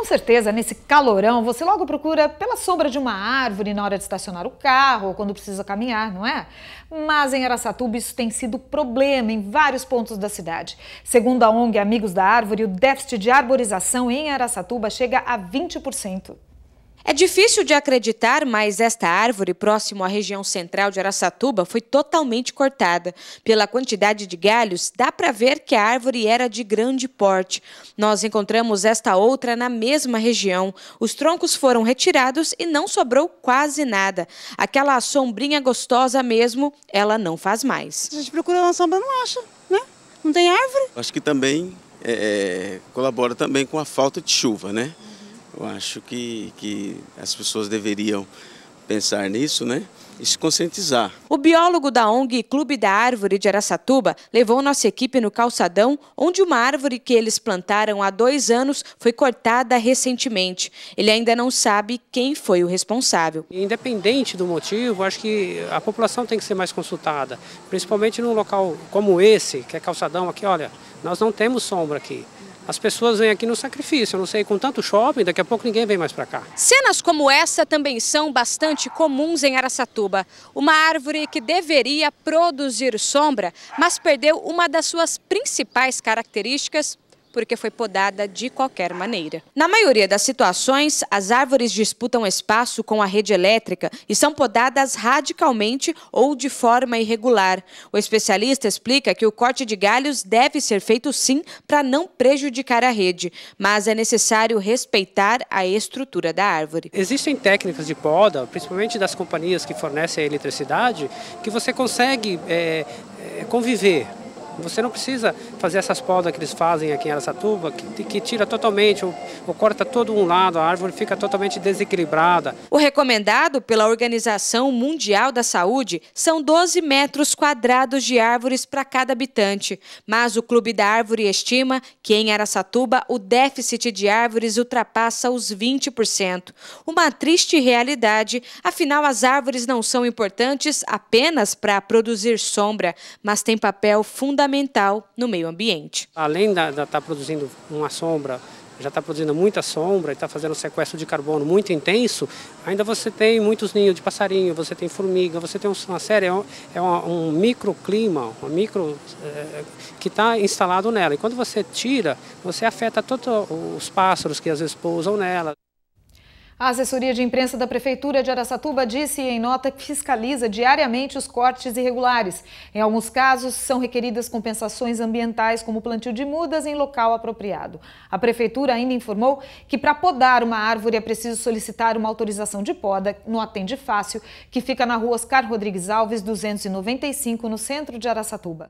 Com certeza, nesse calorão, você logo procura pela sombra de uma árvore na hora de estacionar o carro ou quando precisa caminhar, não é? Mas em Aracatuba isso tem sido problema em vários pontos da cidade. Segundo a ONG Amigos da Árvore, o déficit de arborização em Aracatuba chega a 20%. É difícil de acreditar, mas esta árvore próximo à região central de Araçatuba foi totalmente cortada. Pela quantidade de galhos, dá para ver que a árvore era de grande porte. Nós encontramos esta outra na mesma região. Os troncos foram retirados e não sobrou quase nada. Aquela sombrinha gostosa mesmo, ela não faz mais. A gente procura uma sombra, não acha, né? Não tem árvore? Acho que também é, é colabora também com a falta de chuva, né? Eu acho que, que as pessoas deveriam pensar nisso, né? E se conscientizar. O biólogo da ONG Clube da Árvore de Aracatuba levou nossa equipe no calçadão, onde uma árvore que eles plantaram há dois anos foi cortada recentemente. Ele ainda não sabe quem foi o responsável. Independente do motivo, acho que a população tem que ser mais consultada, principalmente num local como esse, que é calçadão aqui, olha, nós não temos sombra aqui. As pessoas vêm aqui no sacrifício, eu não sei, com tanto shopping, daqui a pouco ninguém vem mais para cá. Cenas como essa também são bastante comuns em Aracatuba. Uma árvore que deveria produzir sombra, mas perdeu uma das suas principais características porque foi podada de qualquer maneira. Na maioria das situações, as árvores disputam espaço com a rede elétrica e são podadas radicalmente ou de forma irregular. O especialista explica que o corte de galhos deve ser feito sim para não prejudicar a rede, mas é necessário respeitar a estrutura da árvore. Existem técnicas de poda, principalmente das companhias que fornecem a eletricidade, que você consegue é, conviver você não precisa fazer essas podas que eles fazem aqui em Aracatuba, que, que tira totalmente, ou, ou corta todo um lado, a árvore fica totalmente desequilibrada. O recomendado pela Organização Mundial da Saúde são 12 metros quadrados de árvores para cada habitante. Mas o Clube da Árvore estima que em Aracatuba o déficit de árvores ultrapassa os 20%. Uma triste realidade, afinal as árvores não são importantes apenas para produzir sombra, mas têm papel fundamental fundamental no meio ambiente. Além de estar tá produzindo uma sombra, já está produzindo muita sombra e está fazendo um sequestro de carbono muito intenso, ainda você tem muitos ninhos de passarinho, você tem formiga, você tem uma série, é um, é um microclima, um micro, é, que está instalado nela. E quando você tira, você afeta todos os pássaros que às vezes pousam nela. A assessoria de imprensa da Prefeitura de Aracatuba disse em nota que fiscaliza diariamente os cortes irregulares. Em alguns casos, são requeridas compensações ambientais, como plantio de mudas em local apropriado. A Prefeitura ainda informou que para podar uma árvore é preciso solicitar uma autorização de poda no Atende Fácil, que fica na rua Oscar Rodrigues Alves, 295, no centro de Aracatuba.